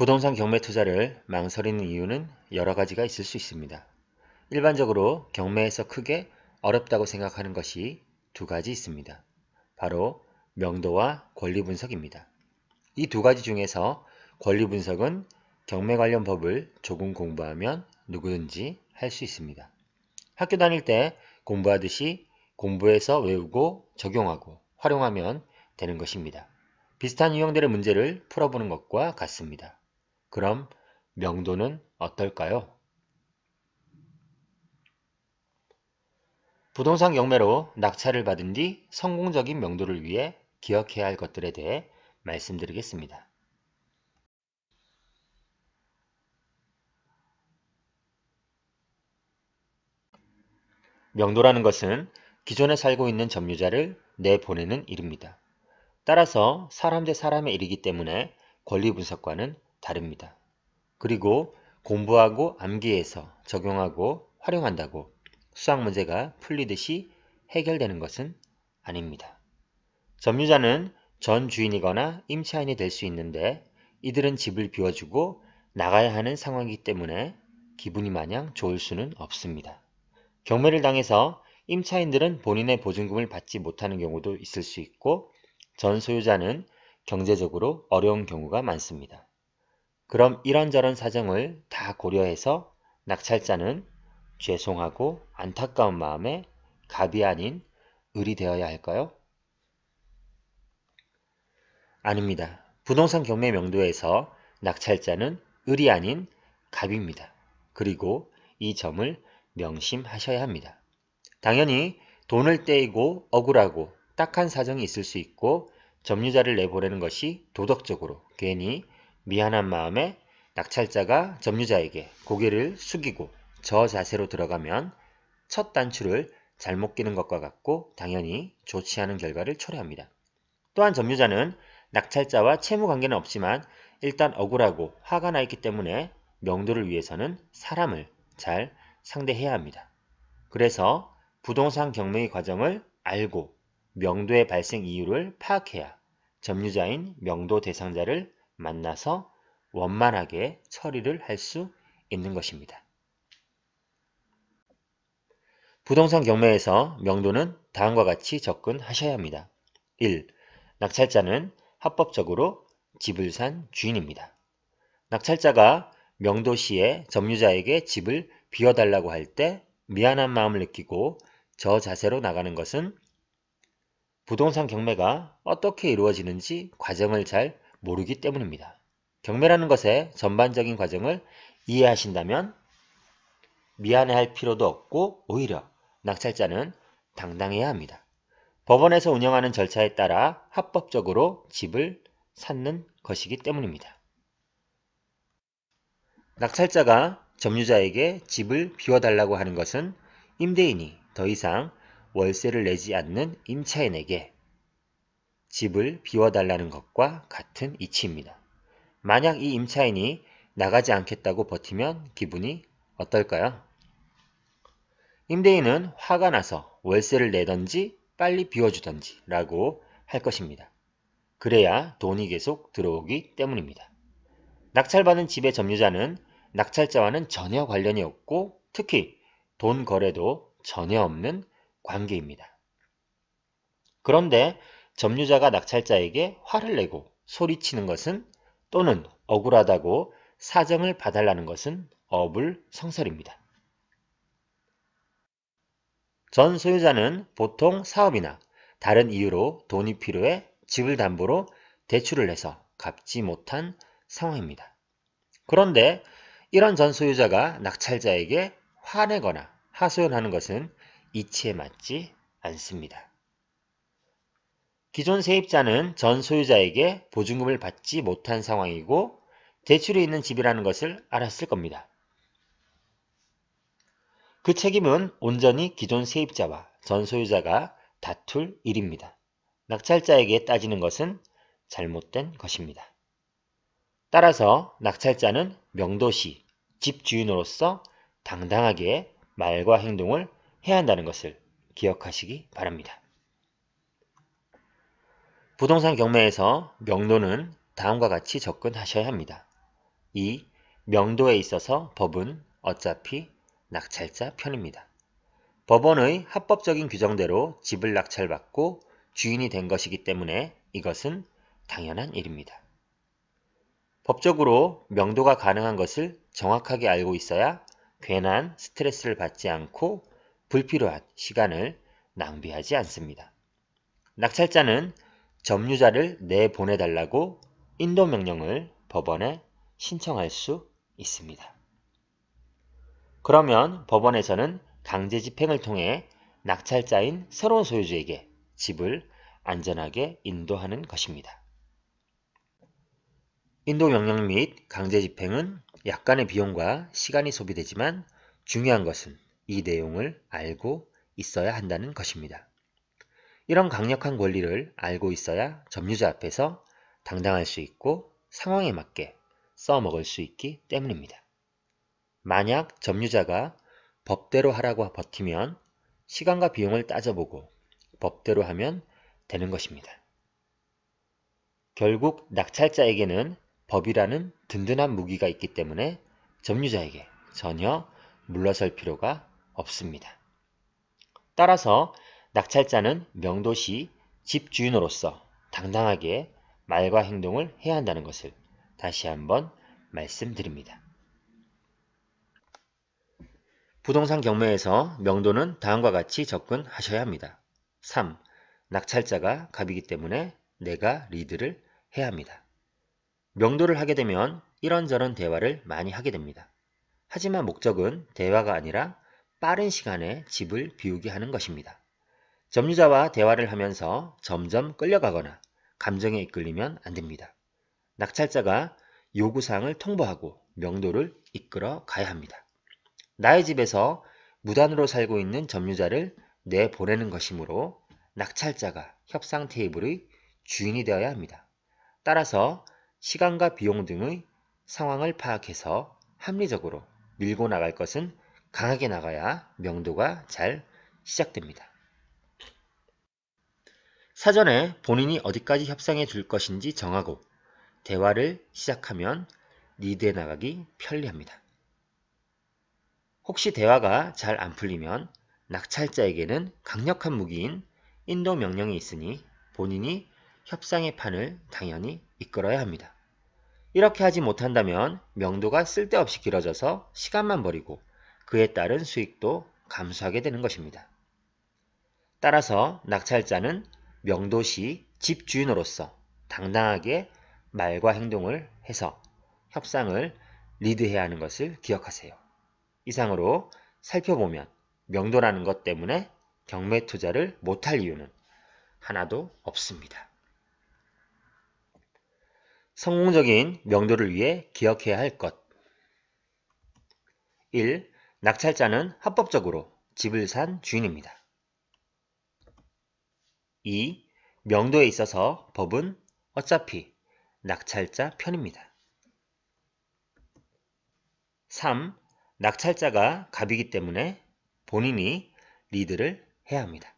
부동산 경매 투자를 망설이는 이유는 여러 가지가 있을 수 있습니다. 일반적으로 경매에서 크게 어렵다고 생각하는 것이 두 가지 있습니다. 바로 명도와 권리 분석입니다. 이 두 가지 중에서 권리 분석은 경매 관련 법을 조금 공부하면 누구든지 할 수 있습니다. 학교 다닐 때 공부하듯이 공부해서 외우고 적용하고 활용하면 되는 것입니다. 비슷한 유형들의 문제를 풀어보는 것과 같습니다. 그럼 명도는 어떨까요? 부동산 경매로 낙찰을 받은 뒤 성공적인 명도를 위해 기억해야 할 것들에 대해 말씀드리겠습니다. 명도라는 것은 기존에 살고 있는 점유자를 내보내는 일입니다. 따라서 사람 대 사람의 일이기 때문에 권리 분석과는 다릅니다. 그리고 공부하고 암기해서 적용하고 활용한다고 수학 문제가 풀리듯이 해결되는 것은 아닙니다. 점유자는 전 주인이거나 임차인이 될 수 있는데 이들은 집을 비워주고 나가야 하는 상황이기 때문에 기분이 마냥 좋을 수는 없습니다. 경매를 당해서 임차인들은 본인의 보증금을 받지 못하는 경우도 있을 수 있고 전 소유자는 경제적으로 어려운 경우가 많습니다. 그럼 이런저런 사정을 다 고려해서 낙찰자는 죄송하고 안타까운 마음에 갑이 아닌 을이 되어야 할까요? 아닙니다. 부동산 경매 명도에서 낙찰자는 을이 아닌 갑입니다. 그리고 이 점을 명심하셔야 합니다. 당연히 돈을 떼이고 억울하고 딱한 사정이 있을 수 있고 점유자를 내보내는 것이 도덕적으로 괜히 미안한 마음에 낙찰자가 점유자에게 고개를 숙이고 저 자세로 들어가면 첫 단추를 잘못 끼는 것과 같고 당연히 좋지 않은 결과를 초래합니다. 또한 점유자는 낙찰자와 채무 관계는 없지만 일단 억울하고 화가 나 있기 때문에 명도를 위해서는 사람을 잘 상대해야 합니다. 그래서 부동산 경매의 과정을 알고 명도의 발생 이유를 파악해야 점유자인 명도 대상자를 만나서 원만하게 처리를 할 수 있는 것입니다. 부동산 경매에서 명도는 다음과 같이 접근하셔야 합니다. 1. 낙찰자는 합법적으로 집을 산 주인입니다. 낙찰자가 명도시에 점유자에게 집을 비워달라고 할 때 미안한 마음을 느끼고 저 자세로 나가는 것은 부동산 경매가 어떻게 이루어지는지 과정을 잘 모르기 때문입니다. 경매라는 것의 전반적인 과정을 이해하신다면 미안해할 필요도 없고 오히려 낙찰자는 당당해야 합니다. 법원에서 운영하는 절차에 따라 합법적으로 집을 찾는 것이기 때문입니다. 낙찰자가 점유자에게 집을 비워달라고 하는 것은 임대인이 더 이상 월세를 내지 않는 임차인에게 집을 비워달라는 것과 같은 이치입니다. 만약 이 임차인이 나가지 않겠다고 버티면 기분이 어떨까요? 임대인은 화가 나서 월세를 내던지 빨리 비워주던지 라고 할 것입니다. 그래야 돈이 계속 들어오기 때문입니다. 낙찰받은 집의 점유자는 낙찰자와는 전혀 관련이 없고 특히 돈 거래도 전혀 없는 관계입니다. 그런데 점유자가 낙찰자에게 화를 내고 소리치는 것은 또는 억울하다고 사정을 봐달라는 것은 어불성설입니다. 전 소유자는 보통 사업이나 다른 이유로 돈이 필요해 집을 담보로 대출을 해서 갚지 못한 상황입니다. 그런데 이런 전 소유자가 낙찰자에게 화내거나 하소연하는 것은 이치에 맞지 않습니다. 기존 세입자는 전 소유자에게 보증금을 받지 못한 상황이고 대출이 있는 집이라는 것을 알았을 겁니다. 그 책임은 온전히 기존 세입자와 전 소유자가 다툴 일입니다. 낙찰자에게 따지는 것은 잘못된 것입니다. 따라서 낙찰자는 명도시, 집주인으로서 당당하게 말과 행동을 해야 한다는 것을 기억하시기 바랍니다. 부동산 경매에서 명도는 다음과 같이 접근하셔야 합니다. 2. 명도에 있어서 법은 어차피 낙찰자 편입니다. 법원의 합법적인 규정대로 집을 낙찰받고 주인이 된 것이기 때문에 이것은 당연한 일입니다. 법적으로 명도가 가능한 것을 정확하게 알고 있어야 괜한 스트레스를 받지 않고 불필요한 시간을 낭비하지 않습니다. 낙찰자는 점유자를 내보내달라고 인도 명령을 법원에 신청할 수 있습니다. 그러면 법원에서는 강제 집행을 통해 낙찰자인 새로운 소유주에게 집을 안전하게 인도하는 것입니다. 인도 명령 및 강제 집행은 약간의 비용과 시간이 소비되지만 중요한 것은 이 내용을 알고 있어야 한다는 것입니다. 이런 강력한 권리를 알고 있어야 점유자 앞에서 당당할 수 있고 상황에 맞게 써먹을 수 있기 때문입니다. 만약 점유자가 법대로 하라고 버티면 시간과 비용을 따져보고 법대로 하면 되는 것입니다. 결국 낙찰자에게는 법이라는 든든한 무기가 있기 때문에 점유자에게 전혀 물러설 필요가 없습니다. 따라서 낙찰자는 명도시 집주인으로서 당당하게 말과 행동을 해야 한다는 것을 다시 한번 말씀드립니다. 부동산 경매에서 명도는 다음과 같이 접근하셔야 합니다. 3. 낙찰자가 갑이기 때문에 내가 리드를 해야 합니다. 명도를 하게 되면 이런저런 대화를 많이 하게 됩니다. 하지만 목적은 대화가 아니라 빠른 시간에 집을 비우게 하는 것입니다. 점유자와 대화를 하면서 점점 끌려가거나 감정에 이끌리면 안 됩니다. 낙찰자가 요구사항을 통보하고 명도를 이끌어 가야 합니다. 나의 집에서 무단으로 살고 있는 점유자를 내보내는 것이므로 낙찰자가 협상 테이블의 주인이 되어야 합니다. 따라서 시간과 비용 등의 상황을 파악해서 합리적으로 밀고 나갈 것은 강하게 나가야 명도가 잘 시작됩니다. 사전에 본인이 어디까지 협상해 줄 것인지 정하고 대화를 시작하면 리드에 나가기 편리합니다. 혹시 대화가 잘 안 풀리면 낙찰자에게는 강력한 무기인 인도 명령이 있으니 본인이 협상의 판을 당연히 이끌어야 합니다. 이렇게 하지 못한다면 명도가 쓸데없이 길어져서 시간만 버리고 그에 따른 수익도 감소하게 되는 것입니다. 따라서 낙찰자는 명도시 집주인으로서 당당하게 말과 행동을 해서 협상을 리드해야 하는 것을 기억하세요. 이상으로 살펴보면 명도라는 것 때문에 경매 투자를 못할 이유는 하나도 없습니다. 성공적인 명도를 위해 기억해야 할 것 1. 낙찰자는 합법적으로 집을 산 주인입니다. 2. 명도에 있어서 법은 어차피 낙찰자 편입니다. 3. 낙찰자가 갑이기 때문에 본인이 리드를 해야 합니다.